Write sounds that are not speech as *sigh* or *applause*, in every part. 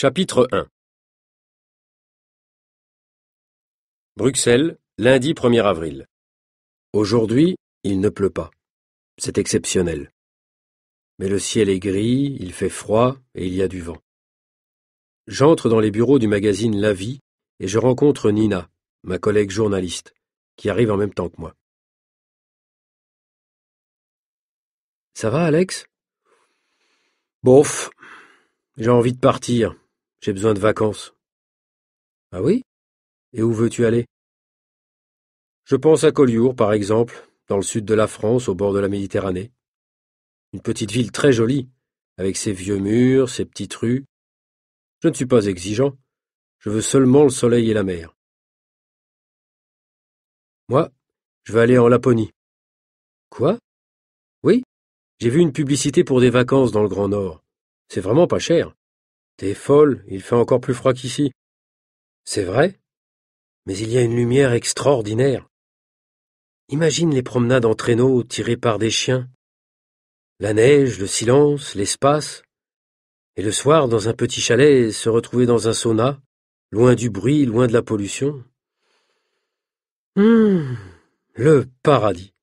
Chapitre 1 Bruxelles, lundi 1er avril. Aujourd'hui, il ne pleut pas. C'est exceptionnel. Mais le ciel est gris, il fait froid et il y a du vent. J'entre dans les bureaux du magazine La Vie et je rencontre Nina, ma collègue journaliste, qui arrive en même temps que moi. Ça va, Alex Bof, j'ai envie de partir, j'ai besoin de vacances. Ah oui Et où veux-tu aller Je pense à Collioure, par exemple, dans le sud de la France, au bord de la Méditerranée. Une petite ville très jolie, avec ses vieux murs, ses petites rues. Je ne suis pas exigeant, je veux seulement le soleil et la mer. Moi, je vais aller en Laponie. Quoi Oui, j'ai vu une publicité pour des vacances dans le Grand Nord. C'est vraiment pas cher. T'es folle, il fait encore plus froid qu'ici. C'est vrai, mais il y a une lumière extraordinaire. Imagine les promenades en traîneau tirées par des chiens. La neige, le silence, l'espace. Et le soir, dans un petit chalet, se retrouver dans un sauna, loin du bruit, loin de la pollution. Hum, le paradis.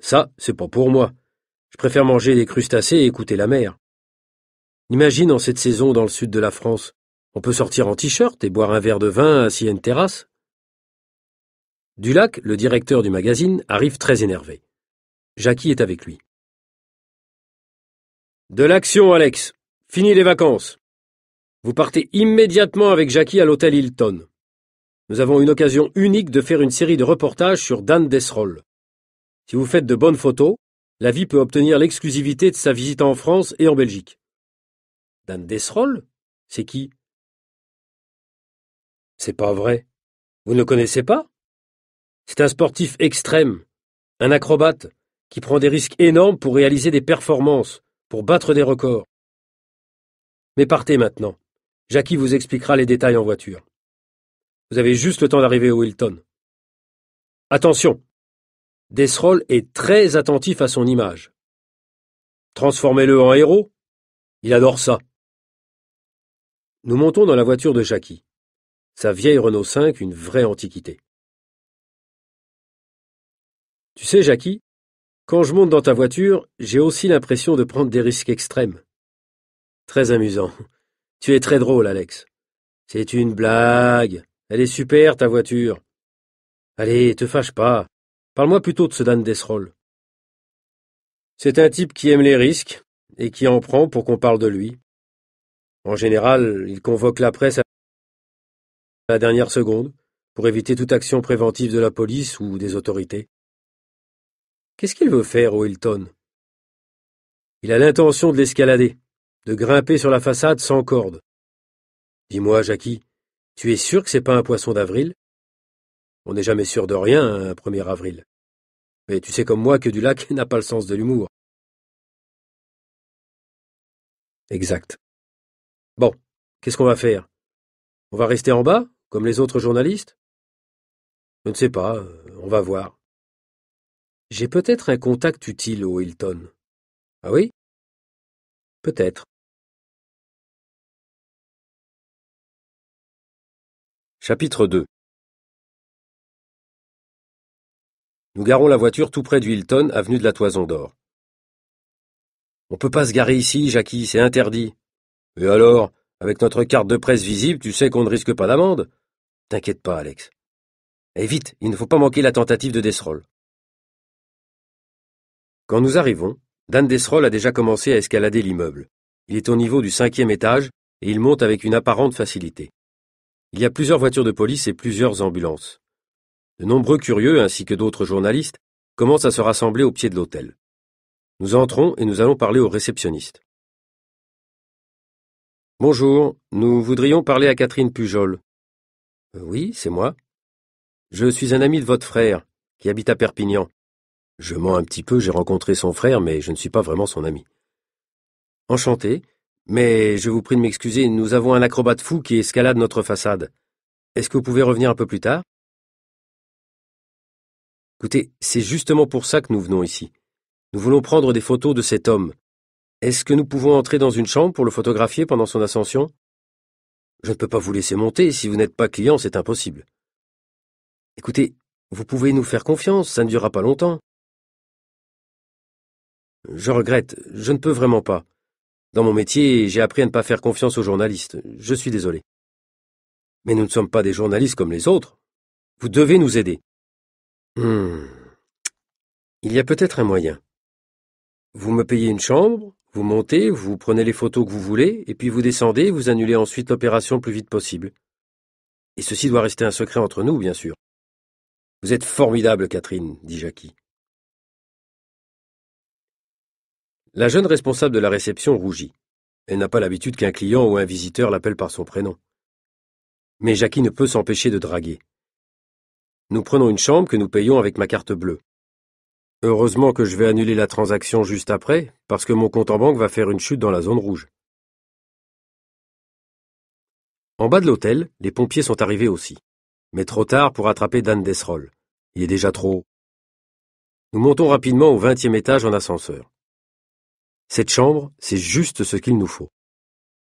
Ça, c'est pas pour moi. Je préfère manger des crustacés et écouter la mer. Imagine en cette saison dans le sud de la France. On peut sortir en t-shirt et boire un verre de vin assis à une terrasse. Dulac, le directeur du magazine, arrive très énervé. Jackie est avec lui. De l'action, Alex. Fini les vacances. Vous partez immédiatement avec Jackie à l'hôtel Hilton. Nous avons une occasion unique de faire une série de reportages sur Dan Desroll. Si vous faites de bonnes photos, la vie peut obtenir l'exclusivité de sa visite en France et en Belgique. Dan C'est qui C'est pas vrai. Vous ne le connaissez pas C'est un sportif extrême, un acrobate, qui prend des risques énormes pour réaliser des performances, pour battre des records. Mais partez maintenant. Jackie vous expliquera les détails en voiture. Vous avez juste le temps d'arriver au Hilton. Attention D'Essrol est très attentif à son image. Transformez-le en héros. Il adore ça. Nous montons dans la voiture de Jackie. Sa vieille Renault 5, une vraie antiquité. Tu sais, Jackie, quand je monte dans ta voiture, j'ai aussi l'impression de prendre des risques extrêmes. Très amusant. *laughs* Tu es très drôle, Alex. C'est une blague. Elle est super, ta voiture. Allez, te fâche pas. Parle-moi plutôt de ce Dan Desrolles. C'est un type qui aime les risques et qui en prend pour qu'on parle de lui. En général, il convoque la presse à la dernière seconde pour éviter toute action préventive de la police ou des autorités. Qu'est-ce qu'il veut faire au Hilton Il a l'intention de l'escalader, de grimper sur la façade sans corde. Dis-moi, Jackie, tu es sûr que c'est pas un poisson d'avril On n'est jamais sûr de rien hein, un 1er avril. Mais tu sais comme moi que du lac *laughs* n'a pas le sens de l'humour. Exact. Bon, qu'est-ce qu'on va faire On va rester en bas, comme les autres journalistes Je ne sais pas, euh, on va voir. J'ai peut-être un contact utile au Hilton. Ah oui Peut-être. Chapitre 2 Nous garons la voiture tout près du Hilton, avenue de la Toison d'Or. On peut pas se garer ici, Jackie, c'est interdit, et alors, avec notre carte de presse visible, tu sais qu'on ne risque pas d'amende T'inquiète pas, Alex. Eh vite, il ne faut pas manquer la tentative de Desrolles. Quand nous arrivons, Dan Desrolles a déjà commencé à escalader l'immeuble. Il est au niveau du cinquième étage et il monte avec une apparente facilité. Il y a plusieurs voitures de police et plusieurs ambulances. De nombreux curieux, ainsi que d'autres journalistes, commencent à se rassembler au pied de l'hôtel. Nous entrons et nous allons parler au réceptionniste. Bonjour, nous voudrions parler à Catherine Pujol. Euh, oui, c'est moi. Je suis un ami de votre frère, qui habite à Perpignan. Je mens un petit peu, j'ai rencontré son frère, mais je ne suis pas vraiment son ami. Enchanté, mais je vous prie de m'excuser, nous avons un acrobate fou qui escalade notre façade. Est-ce que vous pouvez revenir un peu plus tard Écoutez, c'est justement pour ça que nous venons ici. Nous voulons prendre des photos de cet homme, est-ce que nous pouvons entrer dans une chambre pour le photographier pendant son ascension Je ne peux pas vous laisser monter, si vous n'êtes pas client, c'est impossible. Écoutez, vous pouvez nous faire confiance, ça ne durera pas longtemps. Je regrette, je ne peux vraiment pas. Dans mon métier, j'ai appris à ne pas faire confiance aux journalistes. Je suis désolé. Mais nous ne sommes pas des journalistes comme les autres. Vous devez nous aider. Hmm. Il y a peut-être un moyen. Vous me payez une chambre, vous montez, vous prenez les photos que vous voulez, et puis vous descendez vous annulez ensuite l'opération le plus vite possible. Et ceci doit rester un secret entre nous, bien sûr. Vous êtes formidable, Catherine, dit Jackie. La jeune responsable de la réception rougit. Elle n'a pas l'habitude qu'un client ou un visiteur l'appelle par son prénom. Mais Jackie ne peut s'empêcher de draguer. Nous prenons une chambre que nous payons avec ma carte bleue. Heureusement que je vais annuler la transaction juste après, parce que mon compte en banque va faire une chute dans la zone rouge. En bas de l'hôtel, les pompiers sont arrivés aussi. Mais trop tard pour attraper Dan desroll Il est déjà trop haut. Nous montons rapidement au vingtième étage en ascenseur. Cette chambre, c'est juste ce qu'il nous faut.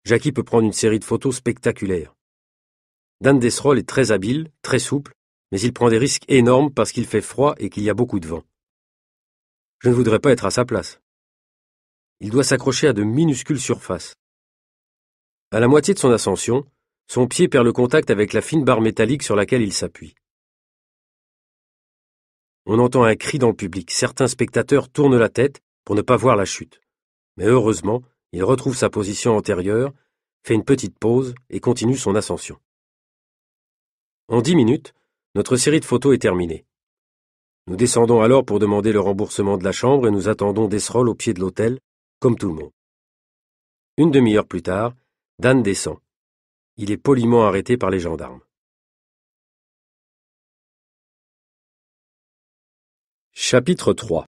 Jackie peut prendre une série de photos spectaculaires. Dan Desroll est très habile, très souple, mais il prend des risques énormes parce qu'il fait froid et qu'il y a beaucoup de vent. Je ne voudrais pas être à sa place. Il doit s'accrocher à de minuscules surfaces. À la moitié de son ascension, son pied perd le contact avec la fine barre métallique sur laquelle il s'appuie. On entend un cri dans le public. Certains spectateurs tournent la tête pour ne pas voir la chute. Mais heureusement, il retrouve sa position antérieure, fait une petite pause et continue son ascension. En dix minutes, notre série de photos est terminée. Nous descendons alors pour demander le remboursement de la chambre et nous attendons Desrolles au pied de l'hôtel, comme tout le monde. Une demi-heure plus tard, Dan descend. Il est poliment arrêté par les gendarmes. Chapitre 3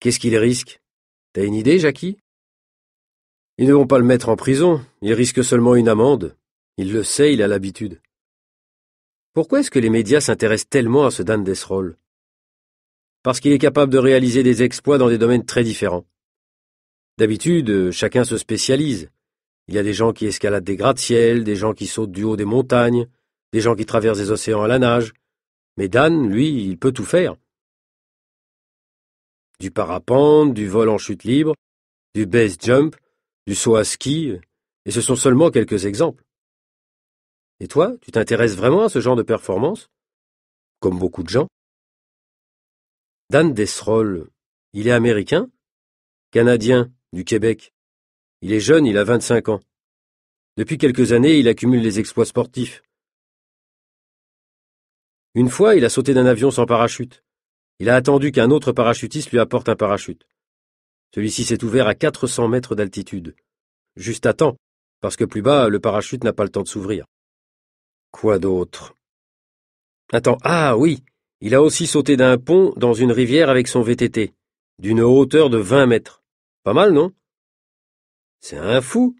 Qu'est-ce qu'il risque T'as une idée, Jackie Ils ne vont pas le mettre en prison, il risque seulement une amende. Il le sait, il a l'habitude. Pourquoi est-ce que les médias s'intéressent tellement à ce Dan Desrolles Parce qu'il est capable de réaliser des exploits dans des domaines très différents. D'habitude, euh, chacun se spécialise. Il y a des gens qui escaladent des gratte-ciels, des gens qui sautent du haut des montagnes, des gens qui traversent des océans à la nage. Mais Dan, lui, il peut tout faire. Du parapente, du vol en chute libre, du base jump, du saut à ski, et ce sont seulement quelques exemples. Et toi, tu t'intéresses vraiment à ce genre de performance Comme beaucoup de gens. Dan Desroll, il est américain Canadien, du Québec. Il est jeune, il a 25 ans. Depuis quelques années, il accumule les exploits sportifs. Une fois, il a sauté d'un avion sans parachute. Il a attendu qu'un autre parachutiste lui apporte un parachute. Celui-ci s'est ouvert à 400 mètres d'altitude. Juste à temps, parce que plus bas, le parachute n'a pas le temps de s'ouvrir. Quoi d'autre Attends, ah oui, il a aussi sauté d'un pont dans une rivière avec son VTT, d'une hauteur de 20 mètres. Pas mal, non C'est un fou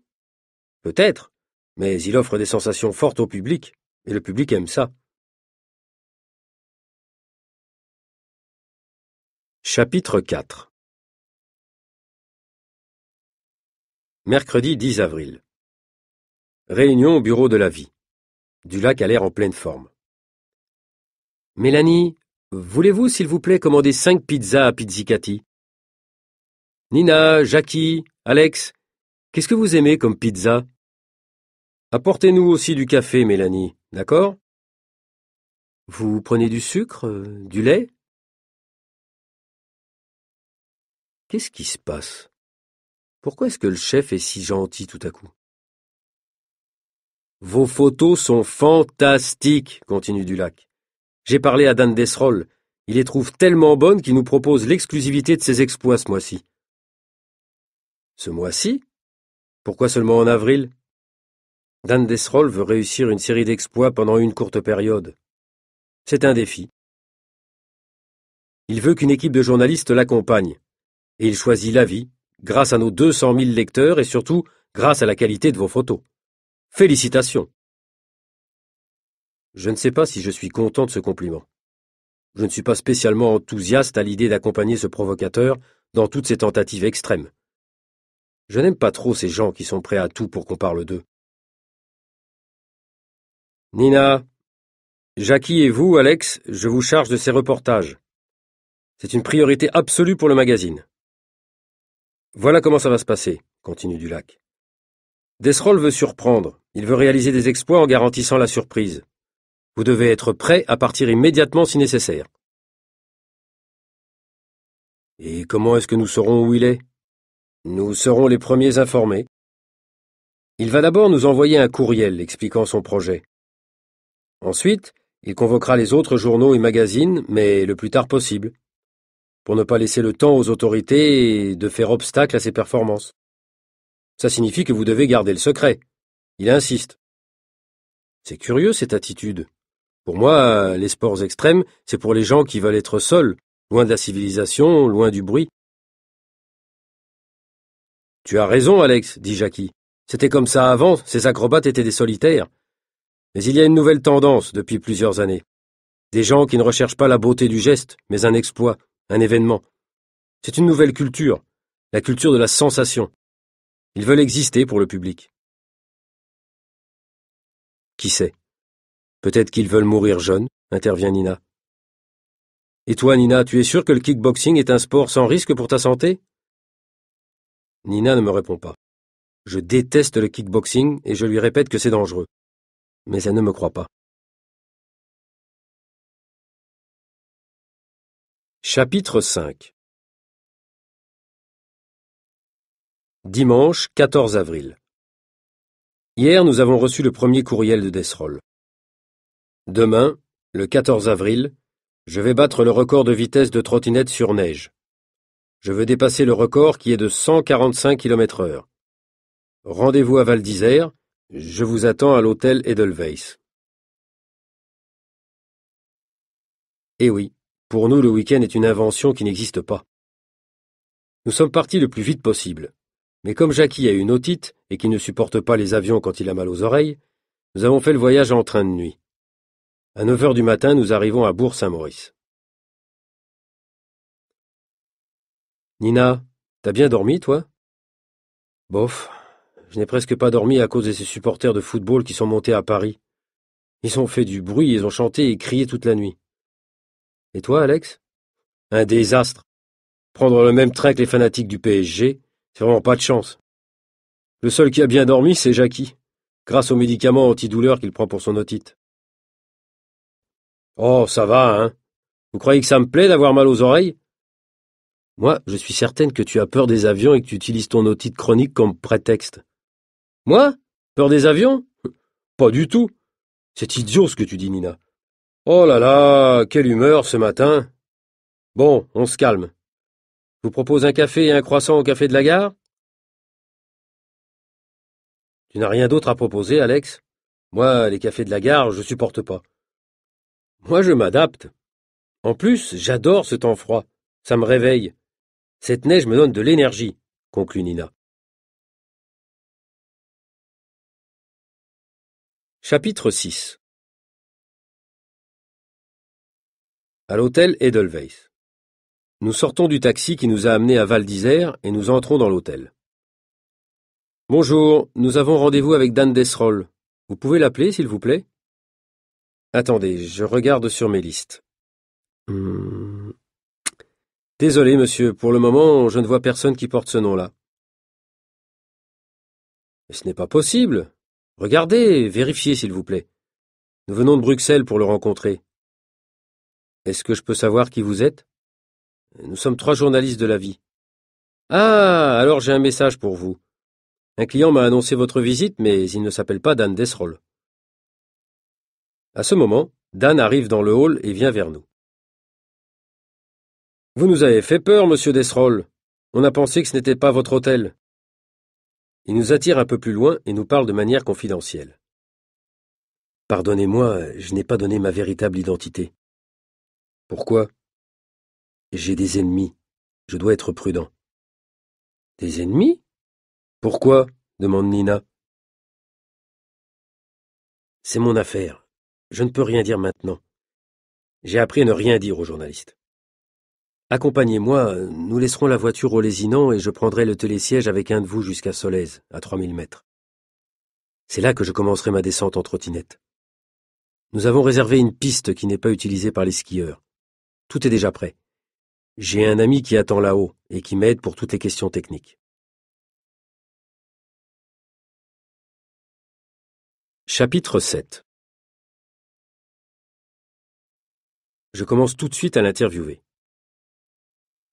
Peut-être, mais il offre des sensations fortes au public, et le public aime ça. Chapitre 4 Mercredi 10 avril. Réunion au bureau de la vie. Du lac a l'air en pleine forme. Mélanie, voulez-vous, s'il vous plaît, commander cinq pizzas à Pizzicati Nina, Jackie, Alex, qu'est-ce que vous aimez comme pizza Apportez-nous aussi du café, Mélanie, d'accord Vous prenez du sucre, euh, du lait Qu'est-ce qui se passe Pourquoi est-ce que le chef est si gentil tout à coup vos photos sont fantastiques, continue Dulac. J'ai parlé à Dan Desrolles. Il les trouve tellement bonnes qu'il nous propose l'exclusivité de ses exploits ce mois-ci. Ce mois-ci Pourquoi seulement en avril Dan Desrolles veut réussir une série d'exploits pendant une courte période. C'est un défi. Il veut qu'une équipe de journalistes l'accompagne. Et il choisit la vie, grâce à nos 200 000 lecteurs et surtout grâce à la qualité de vos photos. Félicitations Je ne sais pas si je suis content de ce compliment. Je ne suis pas spécialement enthousiaste à l'idée d'accompagner ce provocateur dans toutes ses tentatives extrêmes. Je n'aime pas trop ces gens qui sont prêts à tout pour qu'on parle d'eux. Nina, Jackie et vous, Alex, je vous charge de ces reportages. C'est une priorité absolue pour le magazine. Voilà comment ça va se passer, continue Dulac. Desrolles veut surprendre, il veut réaliser des exploits en garantissant la surprise. Vous devez être prêt à partir immédiatement si nécessaire. Et comment est-ce que nous saurons où il est Nous serons les premiers informés. Il va d'abord nous envoyer un courriel expliquant son projet. Ensuite, il convoquera les autres journaux et magazines, mais le plus tard possible, pour ne pas laisser le temps aux autorités de faire obstacle à ses performances. Ça signifie que vous devez garder le secret. Il insiste. C'est curieux, cette attitude. Pour moi, les sports extrêmes, c'est pour les gens qui veulent être seuls, loin de la civilisation, loin du bruit. Tu as raison, Alex, dit Jackie. C'était comme ça avant, ces acrobates étaient des solitaires. Mais il y a une nouvelle tendance depuis plusieurs années. Des gens qui ne recherchent pas la beauté du geste, mais un exploit, un événement. C'est une nouvelle culture, la culture de la sensation, ils veulent exister pour le public. Qui sait Peut-être qu'ils veulent mourir jeunes, intervient Nina. Et toi, Nina, tu es sûre que le kickboxing est un sport sans risque pour ta santé Nina ne me répond pas. Je déteste le kickboxing et je lui répète que c'est dangereux. Mais elle ne me croit pas. Chapitre 5 Dimanche 14 avril. Hier, nous avons reçu le premier courriel de Desrolles. Demain, le 14 avril, je vais battre le record de vitesse de trottinette sur neige. Je veux dépasser le record qui est de 145 km heure. Rendez-vous à Val d'Isère. Je vous attends à l'hôtel Edelweiss. Eh oui, pour nous, le week-end est une invention qui n'existe pas. Nous sommes partis le plus vite possible. Mais comme Jackie a une otite et qui ne supporte pas les avions quand il a mal aux oreilles, nous avons fait le voyage en train de nuit. À 9 heures du matin, nous arrivons à Bourg-Saint-Maurice. Nina, t'as bien dormi, toi Bof, je n'ai presque pas dormi à cause de ces supporters de football qui sont montés à Paris. Ils ont fait du bruit, ils ont chanté et crié toute la nuit. Et toi, Alex Un désastre. Prendre le même train que les fanatiques du PSG, c'est vraiment pas de chance. Le seul qui a bien dormi, c'est Jackie, grâce aux médicaments antidouleurs qu'il prend pour son otite. Oh, ça va, hein Vous croyez que ça me plaît d'avoir mal aux oreilles Moi, je suis certaine que tu as peur des avions et que tu utilises ton otite chronique comme prétexte. Moi Peur des avions *laughs* Pas du tout. C'est idiot ce que tu dis, Nina. Oh là là, quelle humeur ce matin. Bon, on se calme propose un café et un croissant au café de la gare Tu n'as rien d'autre à proposer, Alex Moi, les cafés de la gare, je supporte pas. Moi, je m'adapte. En plus, j'adore ce temps froid. Ça me réveille. Cette neige me donne de l'énergie, conclut Nina. Chapitre 6 À l'hôtel Edelweiss nous sortons du taxi qui nous a amenés à Val d'Isère et nous entrons dans l'hôtel. Bonjour, nous avons rendez-vous avec Dan Desseroll. Vous pouvez l'appeler, s'il vous plaît Attendez, je regarde sur mes listes. Hmm. Désolé, monsieur, pour le moment, je ne vois personne qui porte ce nom-là. ce n'est pas possible. Regardez, vérifiez, s'il vous plaît. Nous venons de Bruxelles pour le rencontrer. Est-ce que je peux savoir qui vous êtes nous sommes trois journalistes de la vie. Ah, alors j'ai un message pour vous. Un client m'a annoncé votre visite, mais il ne s'appelle pas Dan Desrolles. À ce moment, Dan arrive dans le hall et vient vers nous. Vous nous avez fait peur, monsieur Desrolles. On a pensé que ce n'était pas votre hôtel. Il nous attire un peu plus loin et nous parle de manière confidentielle. Pardonnez-moi, je n'ai pas donné ma véritable identité. Pourquoi j'ai des ennemis. Je dois être prudent. Des ennemis Pourquoi demande Nina. C'est mon affaire. Je ne peux rien dire maintenant. J'ai appris à ne rien dire aux journalistes. Accompagnez-moi, nous laisserons la voiture au lésinant et je prendrai le télésiège avec un de vous jusqu'à Solèze, à 3000 mètres. C'est là que je commencerai ma descente en trottinette. Nous avons réservé une piste qui n'est pas utilisée par les skieurs. Tout est déjà prêt. J'ai un ami qui attend là-haut et qui m'aide pour toutes les questions techniques. Chapitre 7 Je commence tout de suite à l'interviewer.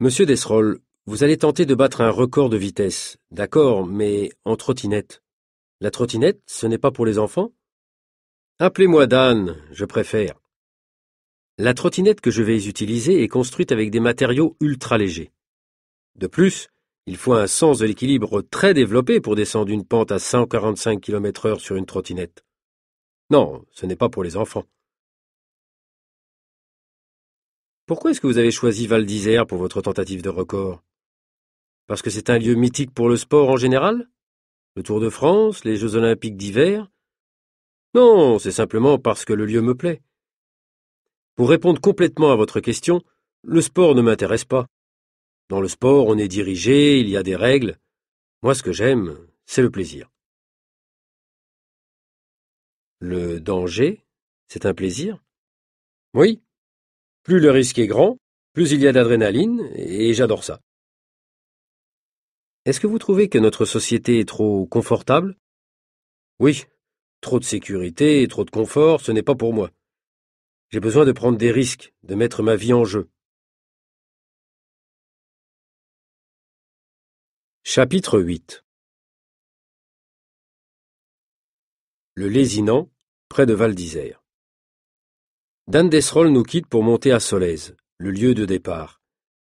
Monsieur Desrolles, vous allez tenter de battre un record de vitesse, d'accord, mais en trottinette. La trottinette, ce n'est pas pour les enfants Appelez-moi Dan, je préfère. La trottinette que je vais utiliser est construite avec des matériaux ultra légers. De plus, il faut un sens de l'équilibre très développé pour descendre une pente à 145 km h sur une trottinette. Non, ce n'est pas pour les enfants. Pourquoi est-ce que vous avez choisi Val d'Isère pour votre tentative de record Parce que c'est un lieu mythique pour le sport en général Le Tour de France, les Jeux olympiques d'hiver Non, c'est simplement parce que le lieu me plaît. Pour répondre complètement à votre question, le sport ne m'intéresse pas. Dans le sport, on est dirigé, il y a des règles. Moi, ce que j'aime, c'est le plaisir. Le danger, c'est un plaisir Oui. Plus le risque est grand, plus il y a d'adrénaline, et j'adore ça. Est-ce que vous trouvez que notre société est trop confortable Oui. Trop de sécurité et trop de confort, ce n'est pas pour moi. J'ai besoin de prendre des risques, de mettre ma vie en jeu. Chapitre 8 Le lésinant près de Val d'Isère. Dan Desrolles nous quitte pour monter à Solèze, le lieu de départ,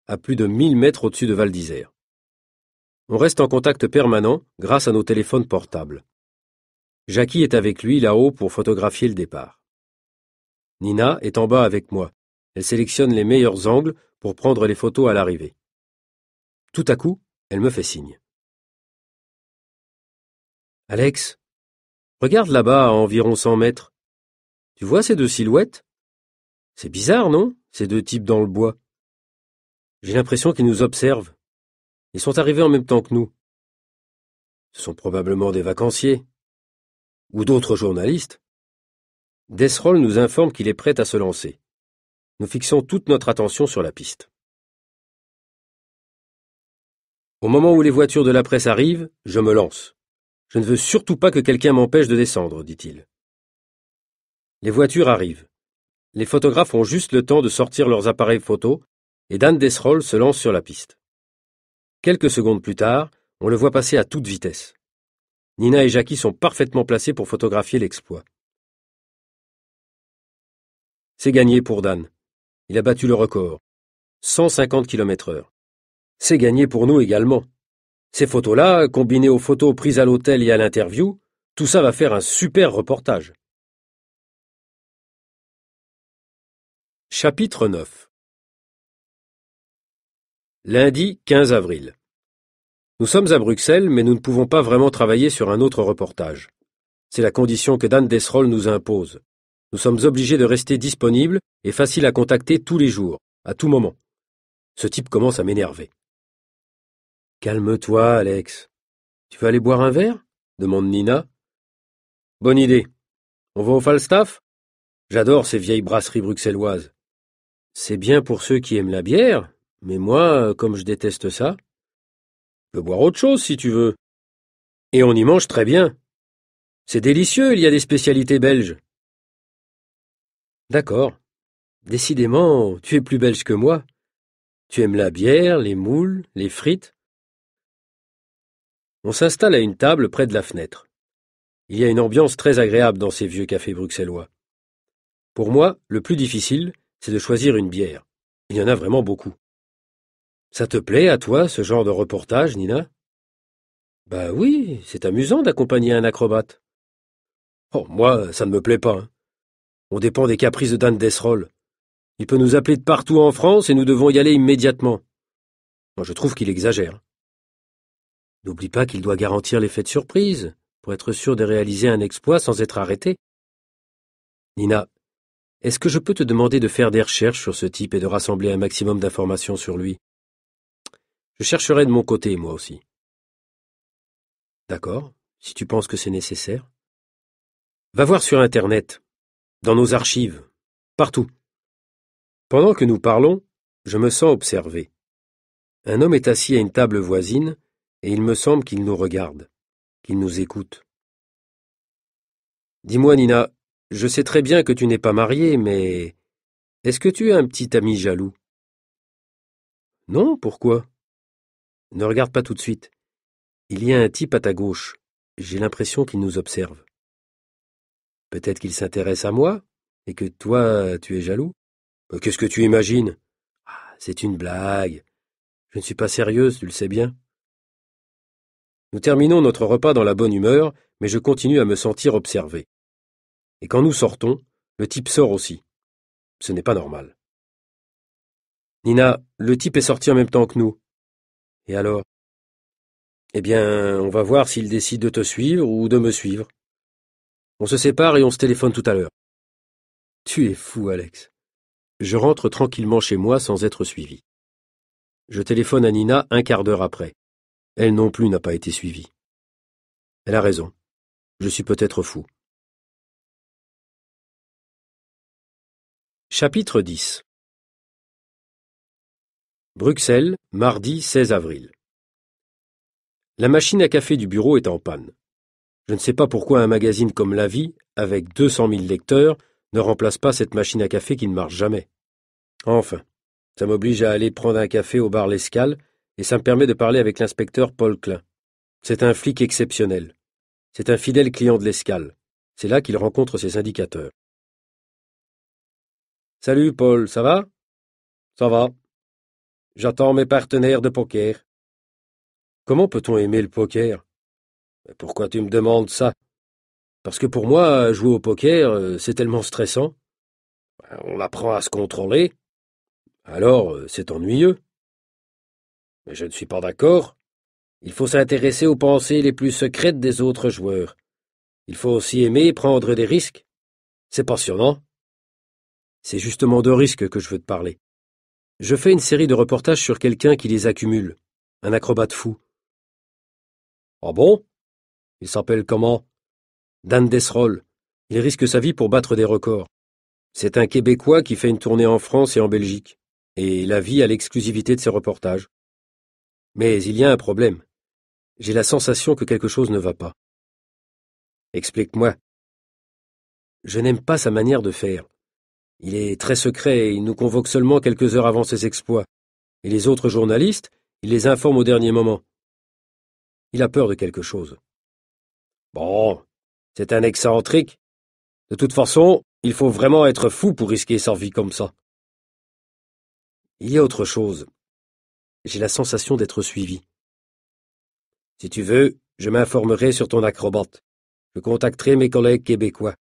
à plus de 1000 mètres au-dessus de Val d'Isère. On reste en contact permanent grâce à nos téléphones portables. Jackie est avec lui là-haut pour photographier le départ. Nina est en bas avec moi. Elle sélectionne les meilleurs angles pour prendre les photos à l'arrivée. Tout à coup, elle me fait signe. Alex, regarde là-bas à environ cent mètres. Tu vois ces deux silhouettes C'est bizarre, non Ces deux types dans le bois. J'ai l'impression qu'ils nous observent. Ils sont arrivés en même temps que nous. Ce sont probablement des vacanciers. Ou d'autres journalistes. Desroll nous informe qu'il est prêt à se lancer. Nous fixons toute notre attention sur la piste. Au moment où les voitures de la presse arrivent, je me lance. Je ne veux surtout pas que quelqu'un m'empêche de descendre, dit-il. Les voitures arrivent. Les photographes ont juste le temps de sortir leurs appareils photo et Dan Desroll se lance sur la piste. Quelques secondes plus tard, on le voit passer à toute vitesse. Nina et Jackie sont parfaitement placés pour photographier l'exploit. C'est gagné pour Dan. Il a battu le record. 150 km heure. C'est gagné pour nous également. Ces photos-là, combinées aux photos prises à l'hôtel et à l'interview, tout ça va faire un super reportage. Chapitre 9 Lundi 15 avril. Nous sommes à Bruxelles, mais nous ne pouvons pas vraiment travailler sur un autre reportage. C'est la condition que Dan Desrolles nous impose. Nous sommes obligés de rester disponibles et faciles à contacter tous les jours, à tout moment. Ce type commence à m'énerver. Calme-toi, Alex. Tu veux aller boire un verre demande Nina. Bonne idée. On va au Falstaff J'adore ces vieilles brasseries bruxelloises. C'est bien pour ceux qui aiment la bière, mais moi, comme je déteste ça. Je peux boire autre chose si tu veux. Et on y mange très bien. C'est délicieux, il y a des spécialités belges. D'accord. Décidément, tu es plus belge que moi. Tu aimes la bière, les moules, les frites. On s'installe à une table près de la fenêtre. Il y a une ambiance très agréable dans ces vieux cafés bruxellois. Pour moi, le plus difficile, c'est de choisir une bière. Il y en a vraiment beaucoup. Ça te plaît, à toi, ce genre de reportage, Nina Bah oui, c'est amusant d'accompagner un acrobate. Oh, moi, ça ne me plaît pas. Hein. On dépend des caprices de Dan Desroll. Il peut nous appeler de partout en France et nous devons y aller immédiatement. Moi, je trouve qu'il exagère. N'oublie pas qu'il doit garantir l'effet de surprise pour être sûr de réaliser un exploit sans être arrêté. Nina, est-ce que je peux te demander de faire des recherches sur ce type et de rassembler un maximum d'informations sur lui Je chercherai de mon côté, moi aussi. D'accord, si tu penses que c'est nécessaire. Va voir sur Internet dans nos archives, partout. Pendant que nous parlons, je me sens observé. Un homme est assis à une table voisine, et il me semble qu'il nous regarde, qu'il nous écoute. Dis-moi, Nina, je sais très bien que tu n'es pas mariée, mais est-ce que tu as un petit ami jaloux Non, pourquoi Ne regarde pas tout de suite. Il y a un type à ta gauche. J'ai l'impression qu'il nous observe. Peut-être qu'il s'intéresse à moi, et que toi, tu es jaloux. Euh, qu'est-ce que tu imagines ah, C'est une blague. Je ne suis pas sérieuse, tu le sais bien. Nous terminons notre repas dans la bonne humeur, mais je continue à me sentir observé. Et quand nous sortons, le type sort aussi. Ce n'est pas normal. Nina, le type est sorti en même temps que nous. Et alors Eh bien, on va voir s'il décide de te suivre ou de me suivre. On se sépare et on se téléphone tout à l'heure. Tu es fou, Alex. Je rentre tranquillement chez moi sans être suivi. Je téléphone à Nina un quart d'heure après. Elle non plus n'a pas été suivie. Elle a raison. Je suis peut-être fou. Chapitre 10 Bruxelles, mardi 16 avril. La machine à café du bureau est en panne. Je ne sais pas pourquoi un magazine comme La Vie, avec 200 000 lecteurs, ne remplace pas cette machine à café qui ne marche jamais. Enfin, ça m'oblige à aller prendre un café au bar L'Escale, et ça me permet de parler avec l'inspecteur Paul Klein. C'est un flic exceptionnel. C'est un fidèle client de l'Escale. C'est là qu'il rencontre ses indicateurs. Salut Paul, ça va Ça va. J'attends mes partenaires de poker. Comment peut-on aimer le poker pourquoi tu me demandes ça Parce que pour moi, jouer au poker, euh, c'est tellement stressant. Ben, on apprend à se contrôler. Alors, euh, c'est ennuyeux. Mais je ne suis pas d'accord. Il faut s'intéresser aux pensées les plus secrètes des autres joueurs. Il faut aussi aimer prendre des risques. C'est passionnant. C'est justement de risques que je veux te parler. Je fais une série de reportages sur quelqu'un qui les accumule, un acrobate fou. Ah bon il s'appelle comment Dan Desrolles. Il risque sa vie pour battre des records. C'est un Québécois qui fait une tournée en France et en Belgique, et la vie à l'exclusivité de ses reportages. Mais il y a un problème. J'ai la sensation que quelque chose ne va pas. Explique-moi. Je n'aime pas sa manière de faire. Il est très secret et il nous convoque seulement quelques heures avant ses exploits. Et les autres journalistes, il les informe au dernier moment. Il a peur de quelque chose. Bon, c'est un excentrique. De toute façon, il faut vraiment être fou pour risquer sa vie comme ça. Il y a autre chose. J'ai la sensation d'être suivi. Si tu veux, je m'informerai sur ton acrobate. Je contacterai mes collègues québécois.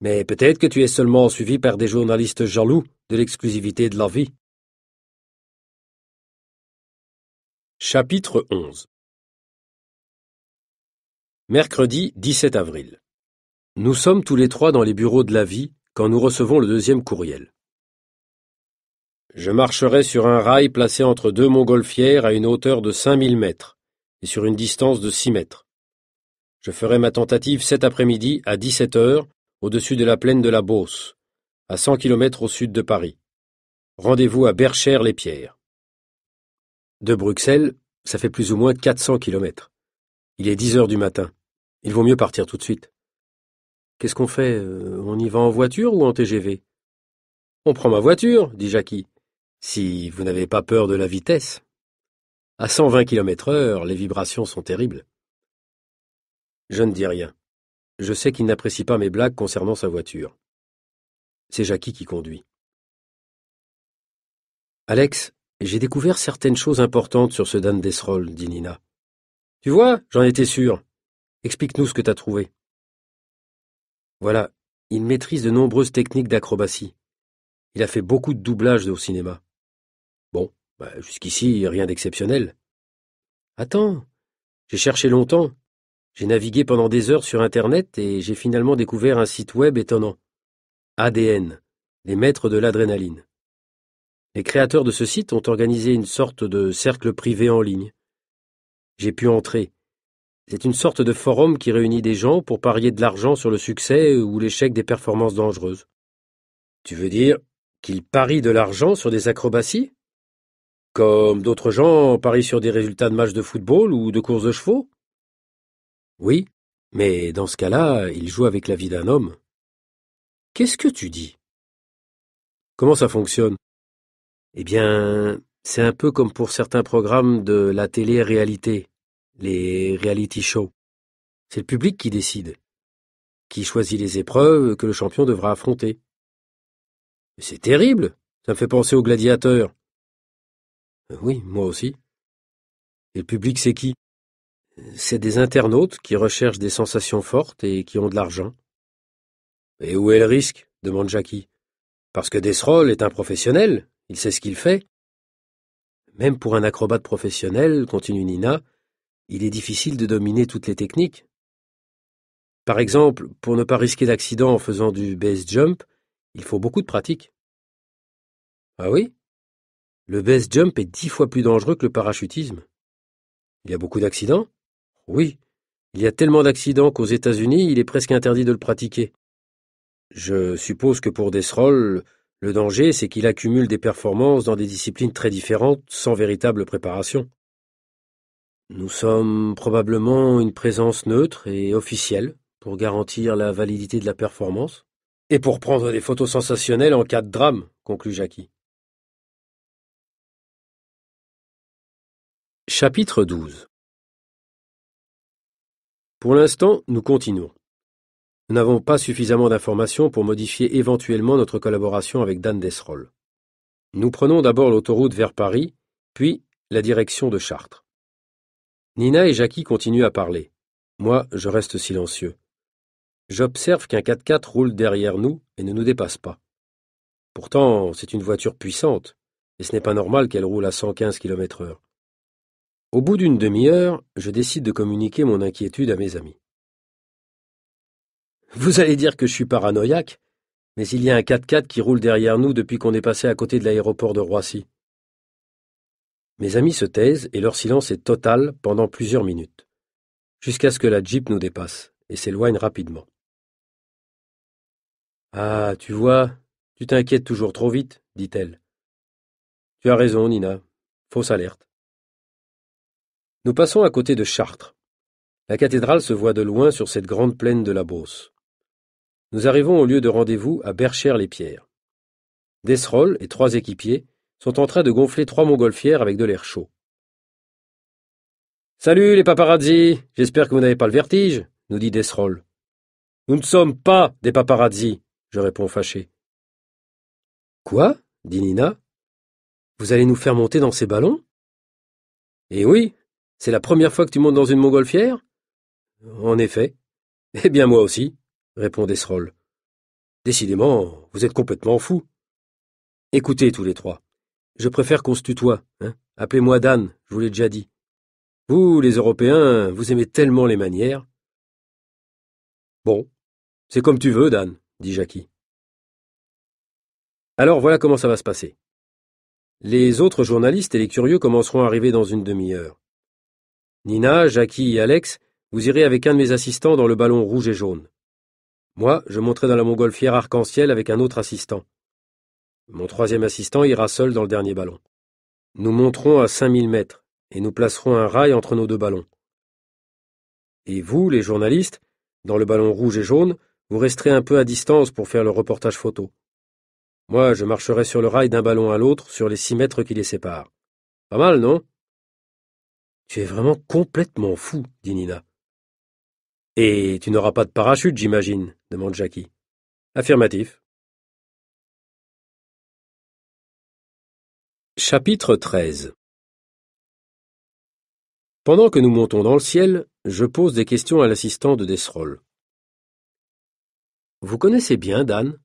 Mais peut-être que tu es seulement suivi par des journalistes jaloux de l'exclusivité de leur vie. Chapitre 11 Mercredi 17 avril. Nous sommes tous les trois dans les bureaux de la vie quand nous recevons le deuxième courriel. Je marcherai sur un rail placé entre deux montgolfières à une hauteur de cinq mille mètres et sur une distance de six mètres. Je ferai ma tentative cet après-midi à 17h heures au-dessus de la plaine de la Beauce, à 100 km au sud de Paris. Rendez-vous à Berchères-les-Pierres. De Bruxelles, ça fait plus ou moins 400 km. Il est dix heures du matin. Il vaut mieux partir tout de suite. Qu'est-ce qu'on fait euh, On y va en voiture ou en TGV On prend ma voiture, dit Jackie, si vous n'avez pas peur de la vitesse. À 120 km heure, les vibrations sont terribles. Je ne dis rien. Je sais qu'il n'apprécie pas mes blagues concernant sa voiture. C'est Jackie qui conduit. Alex, j'ai découvert certaines choses importantes sur ce Dan Desrolles, dit Nina. Tu vois, j'en étais sûr. Explique-nous ce que tu as trouvé. Voilà, il maîtrise de nombreuses techniques d'acrobatie. Il a fait beaucoup de doublages au cinéma. Bon, bah, jusqu'ici, rien d'exceptionnel. Attends, j'ai cherché longtemps. J'ai navigué pendant des heures sur Internet et j'ai finalement découvert un site web étonnant. ADN, les maîtres de l'adrénaline. Les créateurs de ce site ont organisé une sorte de cercle privé en ligne. J'ai pu entrer c'est une sorte de forum qui réunit des gens pour parier de l'argent sur le succès ou l'échec des performances dangereuses. Tu veux dire qu'ils parient de l'argent sur des acrobaties Comme d'autres gens parient sur des résultats de matchs de football ou de courses de chevaux Oui, mais dans ce cas-là, ils jouent avec la vie d'un homme. Qu'est-ce que tu dis Comment ça fonctionne Eh bien, c'est un peu comme pour certains programmes de la télé-réalité les reality shows. C'est le public qui décide, qui choisit les épreuves que le champion devra affronter. C'est terrible, ça me fait penser aux gladiateurs. Euh, oui, moi aussi. Et le public, c'est qui C'est des internautes qui recherchent des sensations fortes et qui ont de l'argent. Et où est le risque demande Jackie. Parce que Desrolles est un professionnel, il sait ce qu'il fait. Même pour un acrobate professionnel, continue Nina, il est difficile de dominer toutes les techniques. Par exemple, pour ne pas risquer d'accident en faisant du base jump, il faut beaucoup de pratique. Ah oui Le base jump est dix fois plus dangereux que le parachutisme. Il y a beaucoup d'accidents Oui. Il y a tellement d'accidents qu'aux États-Unis, il est presque interdit de le pratiquer. Je suppose que pour Desrolles, le danger, c'est qu'il accumule des performances dans des disciplines très différentes sans véritable préparation. Nous sommes probablement une présence neutre et officielle pour garantir la validité de la performance et pour prendre des photos sensationnelles en cas de drame, conclut Jackie. Chapitre 12 Pour l'instant, nous continuons. Nous n'avons pas suffisamment d'informations pour modifier éventuellement notre collaboration avec Dan Desroll. Nous prenons d'abord l'autoroute vers Paris, puis la direction de Chartres. Nina et Jackie continuent à parler. Moi, je reste silencieux. J'observe qu'un 4x4 roule derrière nous et ne nous dépasse pas. Pourtant, c'est une voiture puissante, et ce n'est pas normal qu'elle roule à 115 km heure. Au bout d'une demi-heure, je décide de communiquer mon inquiétude à mes amis. Vous allez dire que je suis paranoïaque, mais il y a un 4x4 qui roule derrière nous depuis qu'on est passé à côté de l'aéroport de Roissy. Mes amis se taisent et leur silence est total pendant plusieurs minutes, jusqu'à ce que la Jeep nous dépasse et s'éloigne rapidement. Ah, tu vois, tu t'inquiètes toujours trop vite, dit-elle. Tu as raison, Nina. Fausse alerte. Nous passons à côté de Chartres. La cathédrale se voit de loin sur cette grande plaine de la Beauce. Nous arrivons au lieu de rendez-vous à Berchères-les-Pierres. Desserolles et trois équipiers sont en train de gonfler trois montgolfières avec de l'air chaud. Salut les paparazzi, j'espère que vous n'avez pas le vertige, nous dit desserolles Nous ne sommes pas des paparazzi, je réponds fâché. Quoi dit Nina. Vous allez nous faire monter dans ces ballons Eh oui, c'est la première fois que tu montes dans une montgolfière En effet. *laughs* Eh bien moi aussi, répond desserolles Décidément, vous êtes complètement fous. Écoutez tous les trois. Je préfère qu'on se tutoie, hein. Appelez-moi Dan, je vous l'ai déjà dit. Vous, les Européens, vous aimez tellement les manières. Bon, c'est comme tu veux, Dan, dit Jackie. Alors voilà comment ça va se passer. Les autres journalistes et les curieux commenceront à arriver dans une demi-heure. Nina, Jackie et Alex, vous irez avec un de mes assistants dans le ballon rouge et jaune. Moi, je monterai dans la montgolfière arc-en-ciel avec un autre assistant. Mon troisième assistant ira seul dans le dernier ballon. Nous monterons à cinq mille mètres, et nous placerons un rail entre nos deux ballons. Et vous, les journalistes, dans le ballon rouge et jaune, vous resterez un peu à distance pour faire le reportage photo. Moi, je marcherai sur le rail d'un ballon à l'autre sur les six mètres qui les séparent. Pas mal, non Tu es vraiment complètement fou, dit Nina. Et tu n'auras pas de parachute, j'imagine demande Jackie. Affirmatif. Chapitre 13 Pendant que nous montons dans le ciel, je pose des questions à l'assistant de Desrolles. Vous connaissez bien Dan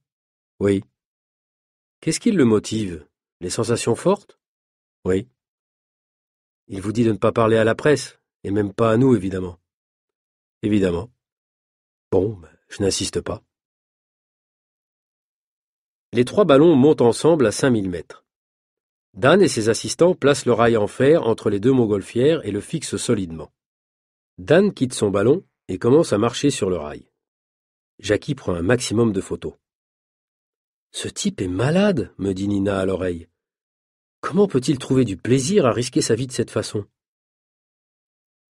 Oui. Qu'est-ce qui le motive Les sensations fortes Oui. Il vous dit de ne pas parler à la presse, et même pas à nous, évidemment. Évidemment. Bon, ben, je n'insiste pas. Les trois ballons montent ensemble à 5000 mètres. Dan et ses assistants placent le rail en fer entre les deux montgolfières et le fixent solidement. Dan quitte son ballon et commence à marcher sur le rail. Jackie prend un maximum de photos. Ce type est malade, me dit Nina à l'oreille. Comment peut-il trouver du plaisir à risquer sa vie de cette façon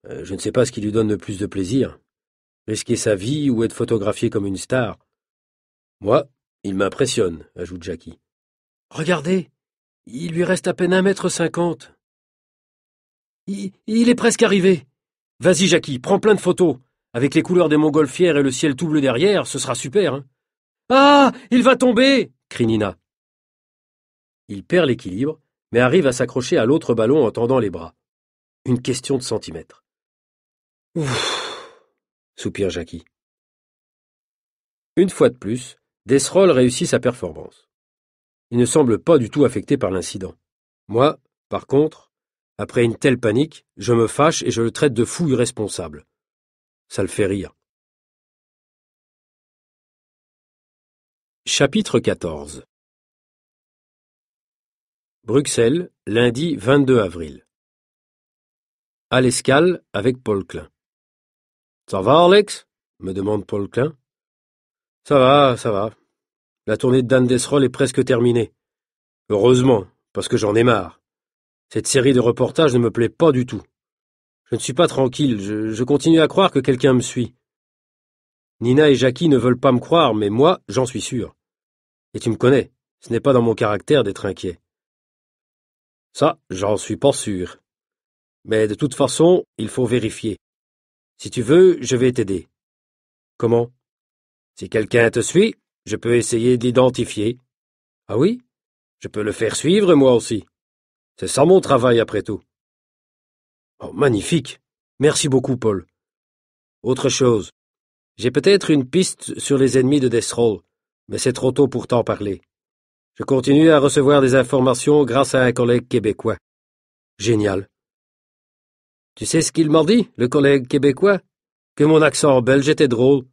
euh, Je ne sais pas ce qui lui donne le plus de plaisir. Risquer sa vie ou être photographié comme une star. Moi, il m'impressionne, ajoute Jackie. Regardez, il lui reste à peine un mètre cinquante. Il, est presque arrivé. Vas-y, Jackie, prends plein de photos. Avec les couleurs des montgolfières et le ciel tout bleu derrière, ce sera super. Hein. ah Il va tomber crie Nina. Il perd l'équilibre, mais arrive à s'accrocher à l'autre ballon en tendant les bras. Une question de centimètres. Ouf soupire Jackie. Une fois de plus, Desrolles réussit sa performance il ne semble pas du tout affecté par l'incident. Moi, par contre, après une telle panique, je me fâche et je le traite de fou irresponsable. Ça le fait rire. Chapitre 14 Bruxelles, lundi 22 avril. À l'escale avec Paul Klein. Ça va, Alex me demande Paul Klein. Ça va, ça va. La tournée de Dan Desroll est presque terminée. Heureusement, parce que j'en ai marre. Cette série de reportages ne me plaît pas du tout. Je ne suis pas tranquille, je, je continue à croire que quelqu'un me suit. Nina et Jackie ne veulent pas me croire, mais moi, j'en suis sûr. Et tu me connais, ce n'est pas dans mon caractère d'être inquiet. Ça, j'en suis pas sûr. Mais de toute façon, il faut vérifier. Si tu veux, je vais t'aider. Comment Si quelqu'un te suit, je peux essayer d'identifier. Ah oui Je peux le faire suivre, moi aussi. C'est sans mon travail, après tout. Oh, magnifique. Merci beaucoup, Paul. Autre chose. J'ai peut-être une piste sur les ennemis de Destroll, mais c'est trop tôt pour t'en parler. Je continue à recevoir des informations grâce à un collègue québécois. Génial. Tu sais ce qu'il m'en dit, le collègue québécois Que mon accent belge était drôle.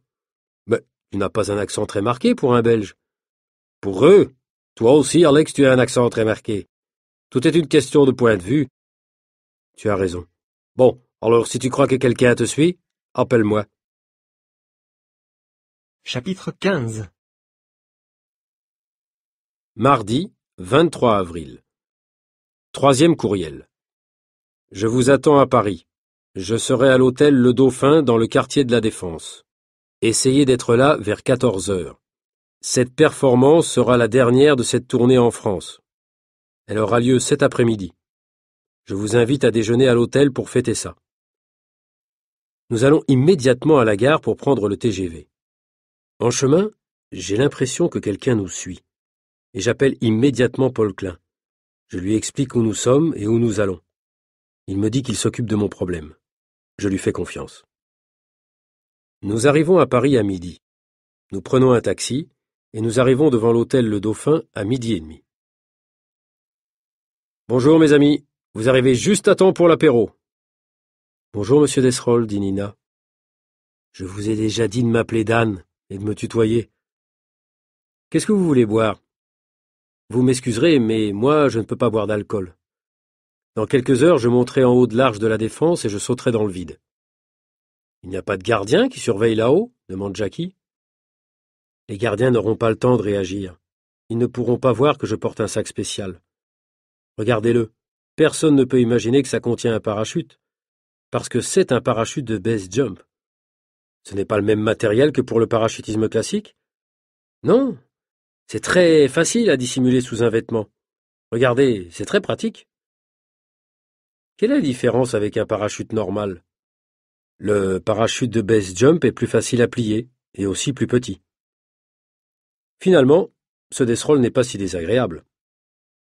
Tu n'as pas un accent très marqué pour un Belge. Pour eux, toi aussi, Alex, tu as un accent très marqué. Tout est une question de point de vue. Tu as raison. Bon, alors si tu crois que quelqu'un te suit, appelle-moi. Chapitre 15 Mardi, 23 avril. Troisième courriel. Je vous attends à Paris. Je serai à l'hôtel Le Dauphin dans le quartier de la Défense. Essayez d'être là vers 14 heures. Cette performance sera la dernière de cette tournée en France. Elle aura lieu cet après-midi. Je vous invite à déjeuner à l'hôtel pour fêter ça. Nous allons immédiatement à la gare pour prendre le TGV. En chemin, j'ai l'impression que quelqu'un nous suit. Et j'appelle immédiatement Paul Klein. Je lui explique où nous sommes et où nous allons. Il me dit qu'il s'occupe de mon problème. Je lui fais confiance. Nous arrivons à Paris à midi. Nous prenons un taxi et nous arrivons devant l'hôtel Le Dauphin à midi et demi. Bonjour mes amis, vous arrivez juste à temps pour l'apéro. Bonjour monsieur Desrolles, dit Nina. Je vous ai déjà dit de m'appeler Dan et de me tutoyer. Qu'est-ce que vous voulez boire Vous m'excuserez, mais moi je ne peux pas boire d'alcool. Dans quelques heures, je monterai en haut de l'arche de la Défense et je sauterai dans le vide. Il n'y a pas de gardien qui surveille là-haut demande Jackie. Les gardiens n'auront pas le temps de réagir. Ils ne pourront pas voir que je porte un sac spécial. Regardez-le. Personne ne peut imaginer que ça contient un parachute, parce que c'est un parachute de base jump. Ce n'est pas le même matériel que pour le parachutisme classique Non. C'est très facile à dissimuler sous un vêtement. Regardez, c'est très pratique. Quelle est la différence avec un parachute normal le parachute de base jump est plus facile à plier et aussi plus petit. Finalement, ce Dessrol n'est pas si désagréable.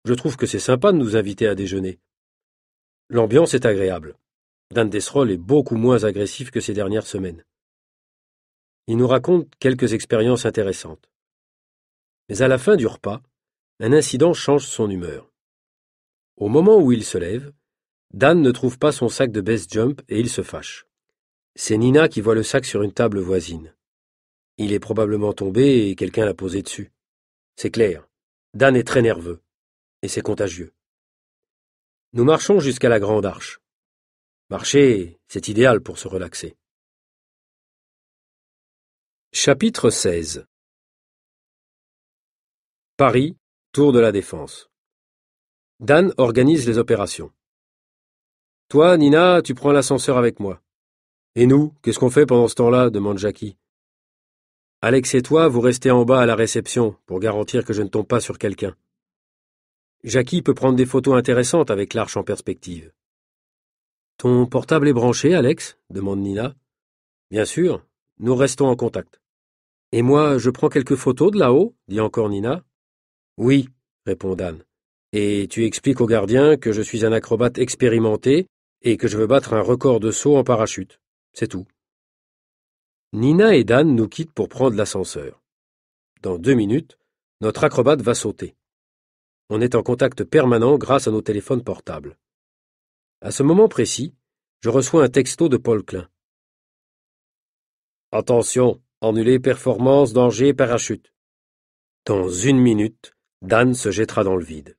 Je trouve que c'est sympa de nous inviter à déjeuner. L'ambiance est agréable. Dan Dessrol est beaucoup moins agressif que ces dernières semaines. Il nous raconte quelques expériences intéressantes. Mais à la fin du repas, un incident change son humeur. Au moment où il se lève, Dan ne trouve pas son sac de base jump et il se fâche. C'est Nina qui voit le sac sur une table voisine. Il est probablement tombé et quelqu'un l'a posé dessus. C'est clair. Dan est très nerveux. Et c'est contagieux. Nous marchons jusqu'à la Grande Arche. Marcher, c'est idéal pour se relaxer. Chapitre 16 Paris, Tour de la Défense. Dan organise les opérations. Toi, Nina, tu prends l'ascenseur avec moi. Et nous, qu'est-ce qu'on fait pendant ce temps-là demande Jackie. Alex et toi, vous restez en bas à la réception pour garantir que je ne tombe pas sur quelqu'un. Jackie peut prendre des photos intéressantes avec l'arche en perspective. Ton portable est branché, Alex demande Nina. Bien sûr, nous restons en contact. Et moi, je prends quelques photos de là-haut dit encore Nina. Oui, répond Dan. Et tu expliques au gardien que je suis un acrobate expérimenté et que je veux battre un record de saut en parachute. C'est tout. Nina et Dan nous quittent pour prendre l'ascenseur. Dans deux minutes, notre acrobate va sauter. On est en contact permanent grâce à nos téléphones portables. À ce moment précis, je reçois un texto de Paul Klein. Attention, annuler performance, danger, parachute. Dans une minute, Dan se jettera dans le vide.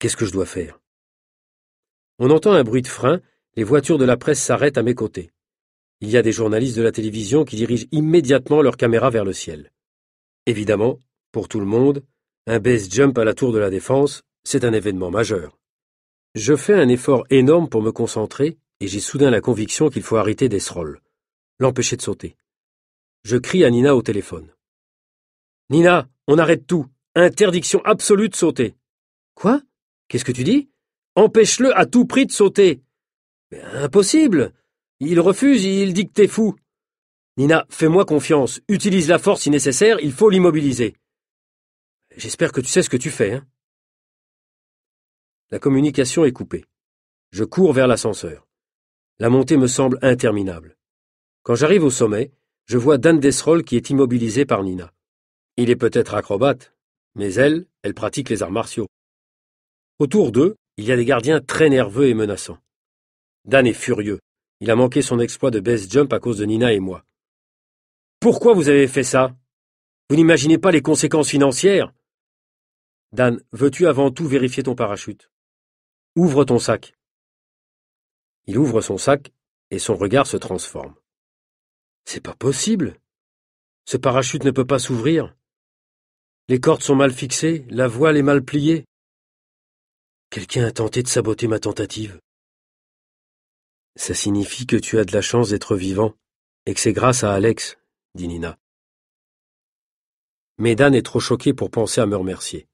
Qu'est-ce que je dois faire On entend un bruit de frein, les voitures de la presse s'arrêtent à mes côtés. Il y a des journalistes de la télévision qui dirigent immédiatement leur caméra vers le ciel. Évidemment, pour tout le monde, un base jump à la tour de la défense, c'est un événement majeur. Je fais un effort énorme pour me concentrer et j'ai soudain la conviction qu'il faut arrêter Desrolles, l'empêcher de sauter. Je crie à Nina au téléphone. Nina, on arrête tout. Interdiction absolue de sauter. Quoi Qu'est-ce que tu dis Empêche-le à tout prix de sauter. Mais impossible. Il refuse, il dit que t'es fou. Nina, fais-moi confiance. Utilise la force si nécessaire, il faut l'immobiliser. J'espère que tu sais ce que tu fais, hein. La communication est coupée. Je cours vers l'ascenseur. La montée me semble interminable. Quand j'arrive au sommet, je vois Dan Desroll qui est immobilisé par Nina. Il est peut-être acrobate, mais elle, elle pratique les arts martiaux. Autour d'eux, il y a des gardiens très nerveux et menaçants. Dan est furieux. Il a manqué son exploit de best jump à cause de Nina et moi. Pourquoi vous avez fait ça Vous n'imaginez pas les conséquences financières Dan, veux-tu avant tout vérifier ton parachute Ouvre ton sac. Il ouvre son sac et son regard se transforme. C'est pas possible. Ce parachute ne peut pas s'ouvrir. Les cordes sont mal fixées, la voile est mal pliée. Quelqu'un a tenté de saboter ma tentative. Ça signifie que tu as de la chance d'être vivant, et que c'est grâce à Alex, dit Nina. Mais Dan est trop choqué pour penser à me remercier.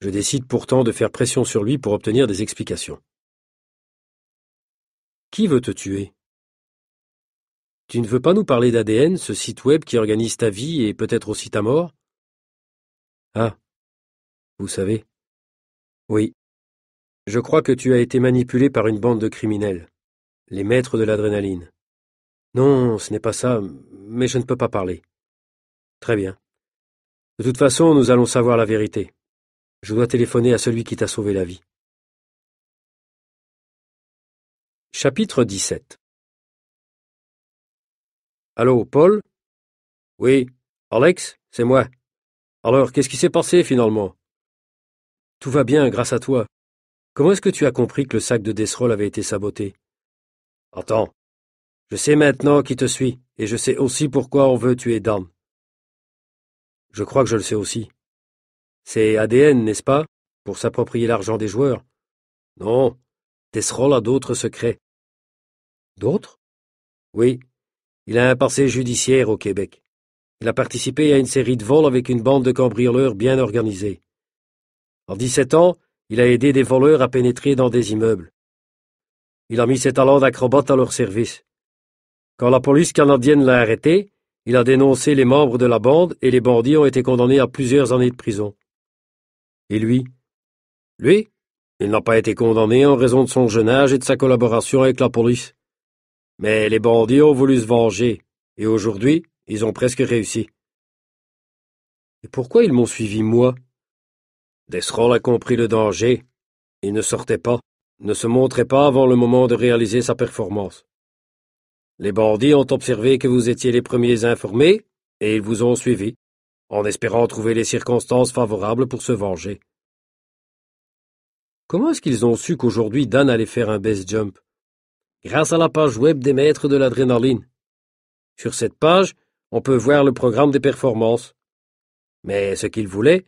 Je décide pourtant de faire pression sur lui pour obtenir des explications. Qui veut te tuer Tu ne veux pas nous parler d'ADN, ce site web qui organise ta vie et peut-être aussi ta mort Ah, vous savez. Oui. Je crois que tu as été manipulé par une bande de criminels. Les maîtres de l'adrénaline. Non, ce n'est pas ça, mais je ne peux pas parler. Très bien. De toute façon, nous allons savoir la vérité. Je dois téléphoner à celui qui t'a sauvé la vie. Chapitre 17 Allô, Paul Oui, Alex, c'est moi. Alors, qu'est-ce qui s'est passé finalement Tout va bien grâce à toi. Comment est-ce que tu as compris que le sac de Desrolles avait été saboté « Attends, je sais maintenant qui te suit, et je sais aussi pourquoi on veut tuer Dan. Je crois que je le sais aussi. C'est ADN, n'est-ce pas, pour s'approprier l'argent des joueurs Non, Tesserol a d'autres secrets. D'autres Oui, il a un passé judiciaire au Québec. Il a participé à une série de vols avec une bande de cambrioleurs bien organisée. En 17 ans, il a aidé des voleurs à pénétrer dans des immeubles il a mis ses talents d'acrobate à leur service. Quand la police canadienne l'a arrêté, il a dénoncé les membres de la bande et les bandits ont été condamnés à plusieurs années de prison. Et lui Lui Il n'a pas été condamné en raison de son jeune âge et de sa collaboration avec la police. Mais les bandits ont voulu se venger, et aujourd'hui, ils ont presque réussi. Et pourquoi ils m'ont suivi, moi Desserol a compris le danger. Il ne sortait pas ne se montrait pas avant le moment de réaliser sa performance. Les bandits ont observé que vous étiez les premiers informés et ils vous ont suivi, en espérant trouver les circonstances favorables pour se venger. Comment est-ce qu'ils ont su qu'aujourd'hui Dan allait faire un best-jump jump Grâce à la page web des maîtres de l'adrénaline. Sur cette page, on peut voir le programme des performances. Mais ce qu'ils voulaient,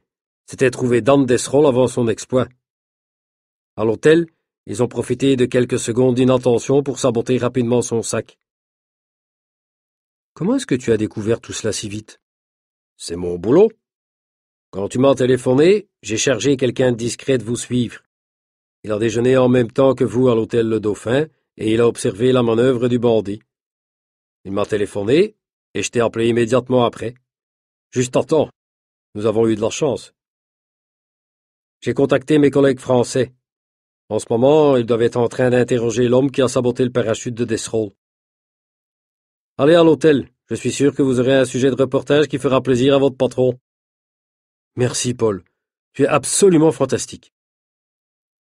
c'était trouver Dan Desrolles avant son exploit. À l'hôtel, ils ont profité de quelques secondes d'inattention pour saboter rapidement son sac. Comment est-ce que tu as découvert tout cela si vite C'est mon boulot. Quand tu m'as téléphoné, j'ai chargé quelqu'un de discret de vous suivre. Il a déjeuné en même temps que vous à l'hôtel Le Dauphin et il a observé la manœuvre du bandit. Il m'a téléphoné et je t'ai appelé immédiatement après. Juste en temps. Nous avons eu de la chance. J'ai contacté mes collègues français. En ce moment, ils doivent être en train d'interroger l'homme qui a saboté le parachute de Desrolles. Allez à l'hôtel. Je suis sûr que vous aurez un sujet de reportage qui fera plaisir à votre patron. Merci, Paul. Tu es absolument fantastique.